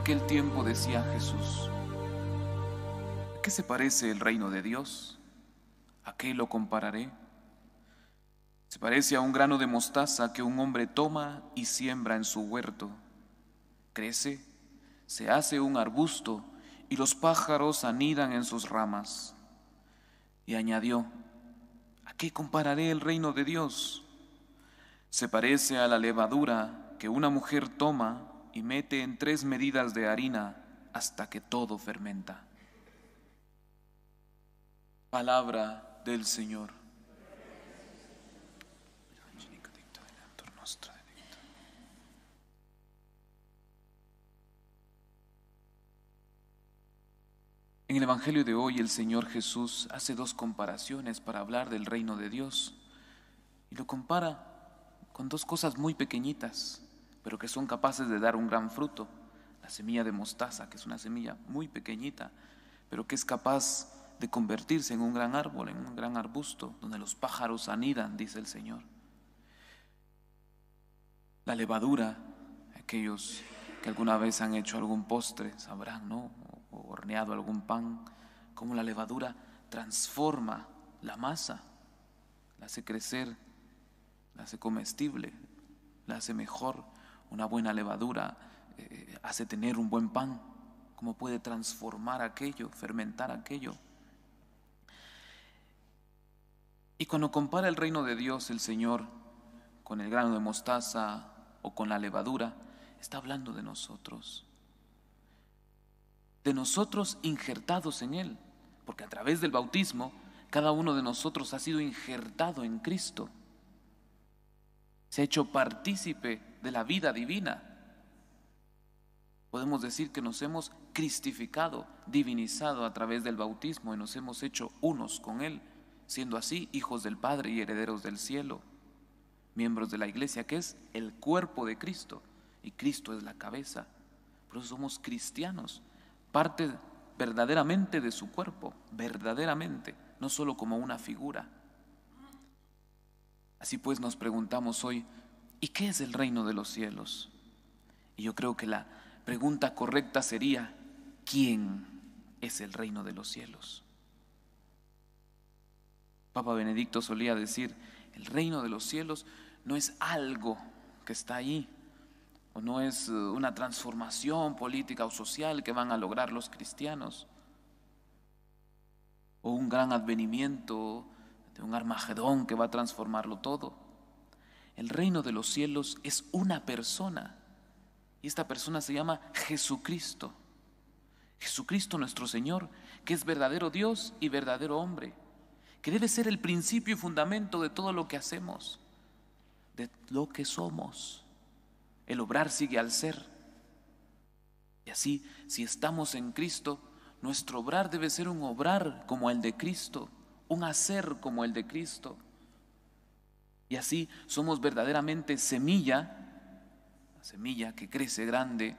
aquel tiempo decía Jesús, ¿a qué se parece el reino de Dios? ¿A qué lo compararé? Se parece a un grano de mostaza que un hombre toma y siembra en su huerto. Crece, se hace un arbusto y los pájaros anidan en sus ramas. Y añadió, ¿a qué compararé el reino de Dios? Se parece a la levadura que una mujer toma y mete en tres medidas de harina hasta que todo fermenta. Palabra del Señor. En el Evangelio de hoy el Señor Jesús hace dos comparaciones para hablar del reino de Dios y lo compara con dos cosas muy pequeñitas, pero que son capaces de dar un gran fruto. La semilla de mostaza, que es una semilla muy pequeñita, pero que es capaz de convertirse en un gran árbol, en un gran arbusto, donde los pájaros anidan, dice el Señor. La levadura, aquellos que alguna vez han hecho algún postre, sabrán, ¿no? O horneado algún pan, cómo la levadura transforma la masa, la hace crecer, la hace comestible, la hace mejor una buena levadura eh, hace tener un buen pan. ¿Cómo puede transformar aquello, fermentar aquello? Y cuando compara el reino de Dios, el Señor, con el grano de mostaza o con la levadura, está hablando de nosotros. De nosotros injertados en Él. Porque a través del bautismo, cada uno de nosotros ha sido injertado en Cristo. Se ha hecho partícipe de la vida divina. Podemos decir que nos hemos cristificado, divinizado a través del bautismo y nos hemos hecho unos con Él, siendo así hijos del Padre y herederos del cielo, miembros de la iglesia que es el cuerpo de Cristo y Cristo es la cabeza. Por eso somos cristianos, parte verdaderamente de su cuerpo, verdaderamente, no solo como una figura. Así pues nos preguntamos hoy, ¿Y qué es el reino de los cielos? Y yo creo que la pregunta correcta sería, ¿quién es el reino de los cielos? Papa Benedicto solía decir, el reino de los cielos no es algo que está ahí, o no es eh, una transformación política o social que van a lograr los cristianos, o un gran advenimiento de un Armagedón que va a transformarlo todo. El reino de los cielos es una persona y esta persona se llama Jesucristo. Jesucristo nuestro Señor, que es verdadero Dios y verdadero hombre, que debe ser el principio y fundamento de todo lo que hacemos, de lo que somos. El obrar sigue al ser. Y así, si estamos en Cristo, nuestro obrar debe ser un obrar como el de Cristo, un hacer como el de Cristo. Y así somos verdaderamente semilla, semilla que crece grande,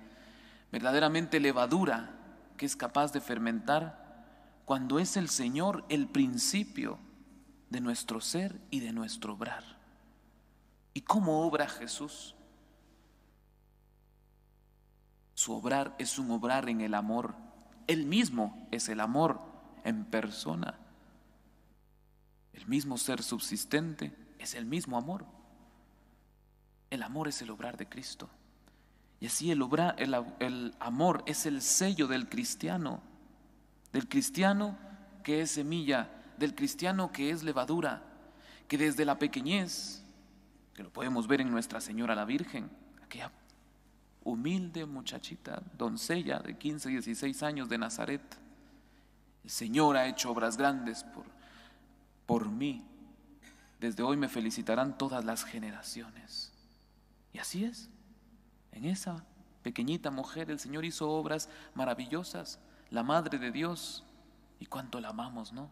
verdaderamente levadura que es capaz de fermentar cuando es el Señor el principio de nuestro ser y de nuestro obrar. ¿Y cómo obra Jesús? Su obrar es un obrar en el amor. Él mismo es el amor en persona. El mismo ser subsistente es el mismo amor. El amor es el obrar de Cristo. Y así el, el, amor es el sello del cristiano, del cristiano que es semilla, del cristiano que es levadura, que desde la pequeñez, que lo podemos ver en Nuestra Señora la Virgen, aquella humilde muchachita, doncella de 15, 16 años de Nazaret, el Señor ha hecho obras grandes por, por mí, desde hoy me felicitarán todas las generaciones. Y así es. En esa pequeñita mujer el Señor hizo obras maravillosas, la Madre de Dios. Y cuánto la amamos, ¿no?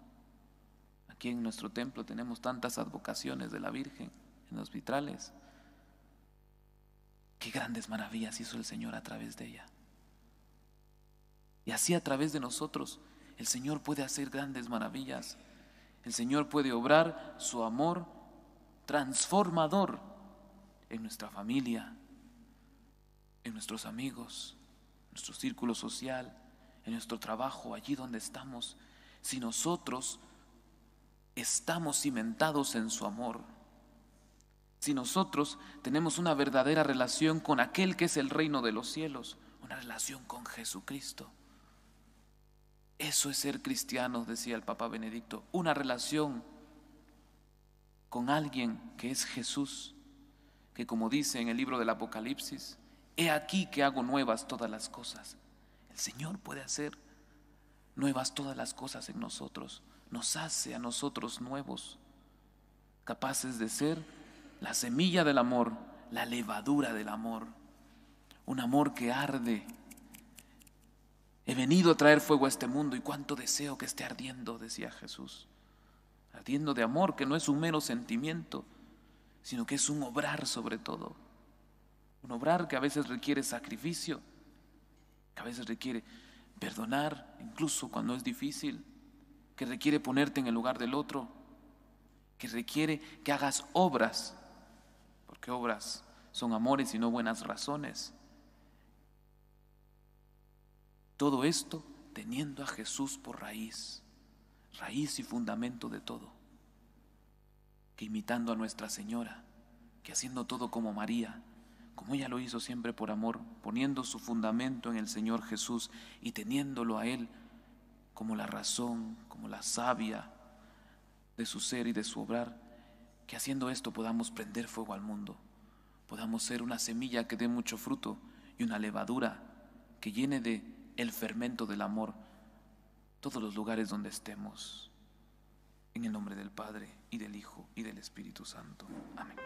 Aquí en nuestro templo tenemos tantas advocaciones de la Virgen en los vitrales. Qué grandes maravillas hizo el Señor a través de ella. Y así a través de nosotros el Señor puede hacer grandes maravillas. El Señor puede obrar su amor transformador en nuestra familia, en nuestros amigos, en nuestro círculo social, en nuestro trabajo, allí donde estamos, si nosotros estamos cimentados en su amor. Si nosotros tenemos una verdadera relación con aquel que es el reino de los cielos, una relación con Jesucristo. Eso es ser cristiano, decía el Papa Benedicto, una relación con alguien que es Jesús, que como dice en el libro del Apocalipsis, he aquí que hago nuevas todas las cosas. El Señor puede hacer nuevas todas las cosas en nosotros, nos hace a nosotros nuevos, capaces de ser la semilla del amor, la levadura del amor, un amor que arde He venido a traer fuego a este mundo y cuánto deseo que esté ardiendo, decía Jesús. Ardiendo de amor, que no es un mero sentimiento, sino que es un obrar sobre todo. Un obrar que a veces requiere sacrificio, que a veces requiere perdonar, incluso cuando es difícil, que requiere ponerte en el lugar del otro, que requiere que hagas obras, porque obras son amores y no buenas razones. Todo esto teniendo a Jesús por raíz, raíz y fundamento de todo. Que imitando a Nuestra Señora, que haciendo todo como María, como ella lo hizo siempre por amor, poniendo su fundamento en el Señor Jesús y teniéndolo a Él como la razón, como la sabia de su ser y de su obrar, que haciendo esto podamos prender fuego al mundo, podamos ser una semilla que dé mucho fruto y una levadura que llene de el fermento del amor, todos los lugares donde estemos. En el nombre del Padre, y del Hijo, y del Espíritu Santo. Amén.